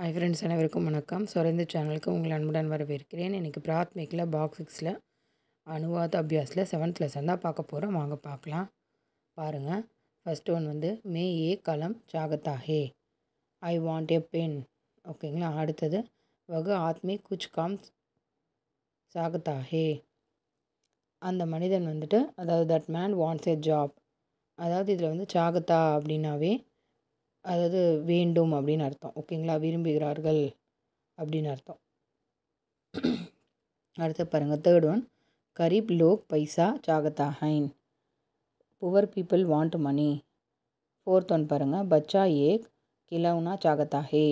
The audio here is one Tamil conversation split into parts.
ஹாய் ஃப்ரெண்ட்ஸ் அனைவருக்கும் வணக்கம் சுரந்து சேனலுக்கு உங்கள் அன்புடன் வரவேற்கிறேன் இன்றைக்கி பிராத்மிகில் பாக்ஸ் சிக்ஸில் அனுவாத் அபியாஸில் செவன்த் லெசன் தான் பார்க்க போகிறோம் வாங்க பார்க்கலாம் பாருங்கள் ஃபஸ்ட் ஒன் வந்து மே ஏ கலம் ஜாகத்தாஹே ஐ வாண்ட் ஏ பென் ஓகேங்களா அடுத்தது வகு ஆத்மி குச் காம் சாகத்தாஹே அந்த மனிதன் வந்துட்டு அதாவது that man wants a job அதாவது இதில் வந்து சாகத்தா அப்படின்னாவே அதாவது வேண்டும் அப்படின்னு அர்த்தம் ஓகேங்களா விரும்புகிறார்கள் அப்படின்னு அர்த்தம் அடுத்து பாருங்கள் தேர்ட் ஒன் கரீப் லோக் பைசா ஜாகதா ஹைன் poor people want money fourth one பாருங்கள் பச்சா ஏக் கிலவுனா ஜாகதா ஹே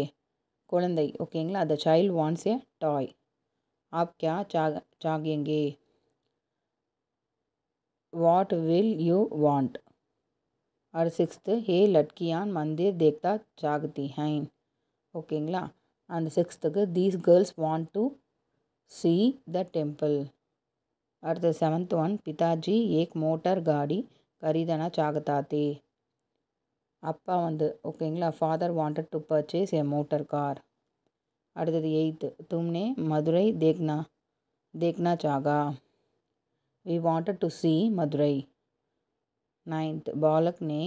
குழந்தை ஓகேங்களா the child wants a toy ஆப் கியா ஜாக ஜாகியங்கே வாட் வில் யூ வாண்ட் हर सिक्स हे लटकियान मंदिर देखता जागती हईन okay and six the girls want to see the temple अत सेवन वन पिताजी एक मोटर गाड़ी खरीदना चाहता थे ओके फादर वाटड टू पर्चे ए मोटर कार अत तुमने मधुरे देखना देखना चाहगा we want to see Madurai ninth बालक ने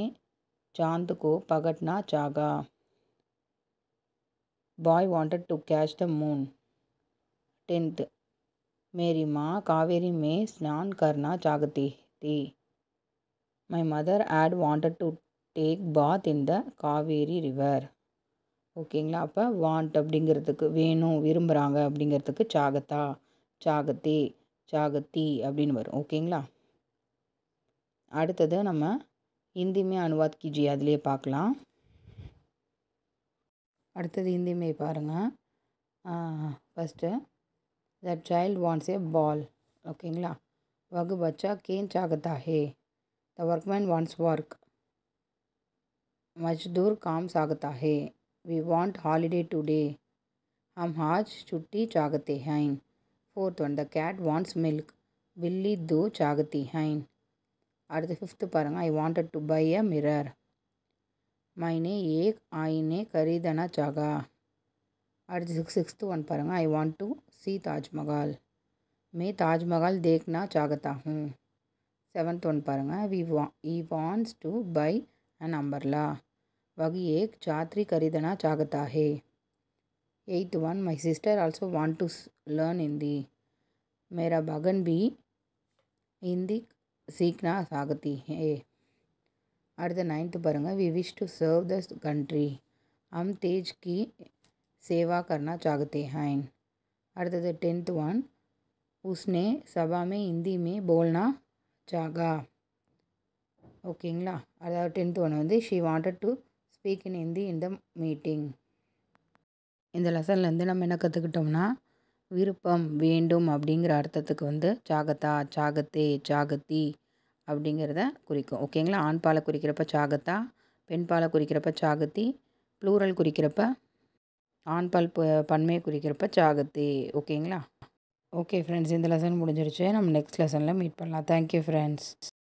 चांद को पकड़ना चाहा boy wanted to catch the moon tenth मेरी माँ कावेरी में स्नान करना चाहती थी my mother had wanted to take bath in the Kaveri river ஓகேங்களா அப்போ வாண்ட் அப்படிங்கிறதுக்கு வேணும் விரும்புகிறாங்க அப்படிங்கிறதுக்கு சாகத்தா சாகத்தி சாகத்தி அப்படின்னு வரும் ஓகேங்களா அடுத்தது நம்ம हिंदी में अनुवाद कीजिए அதுலேயே பார்க்கலாம் அடுத்தது ஹிந்தி மே பாருங்கள் first the child wants a ball ஓகேங்களா வகு பச்சா கேன் சாகத்தா ஹே த ஒர்க்மேன் வாண்ட்ஸ் ஒர்க் मजदूर काम सागता है वी वांट हॉलीडे टुडे हम आज छुट्टी चाहते हैं fourth one the cat wants milk बिल्ली दो चाहती हैं அடுத்து ஃபிஃப்த்து பாருங்கள் I wanted to buy a mirror மைனே ஏக் ஆயினே கரிதனா ஜாகா அடுத்து சிக்ஸ் சிக்ஸ்த்து ஒன் பாருங்கள் I want to see Taj Mahal மே தாஜ்மஹால் தேக்னா ஜாகத்தாகும் செவன்த் ஒன் பாருங்கள் வி வா இ wants to buy and umbrella வகி ஏக் சாத்ரி கரிதனா ஜாகத்தாகே eighth one my sister also want to learn Hindi मेरा बगन भी हिंदी சீக்னா சாகத்தி ஏ அடுத்த நைன்த்து பாருங்கள் we wish to serve the country அம் தேஜ் கி சேவா கர்னா சாகத்தே ஹைன் அடுத்தது டென்த் ஒன் உஸ்னே சபாமே இந்திமே போல்னா சாகா ஓகேங்களா அதாவது டென்த் ஒன் வந்து she wanted to speak in Hindi in the meeting இந்த லெசன்லேருந்து நம்ம என்ன கற்றுக்கிட்டோம்னா விருப்பம் வேண்டும் அப்படிங்கிற அர்த்தத்துக்கு வந்து சாகத்தா சாகத்தே சாகத்தி அப்படிங்கிறத குறிக்கும் ஓகேங்களா ஆண் பாலை குறிக்கிறப்ப சாகத்தா பெண் பாலை குறிக்கிறப்ப சாகத்தி ப்ளூரல் குறிக்கிறப்ப ஆண் பால் பன்மையை குறிக்கிறப்ப சாகத்தி ஓகேங்களா ஓகே ஃப்ரெண்ட்ஸ் இந்த லெசன் முடிஞ்சிருச்சு நம்ம நெக்ஸ்ட் லெசனில் மீட் பண்ணலாம் தேங்க்யூ ஃப்ரெண்ட்ஸ்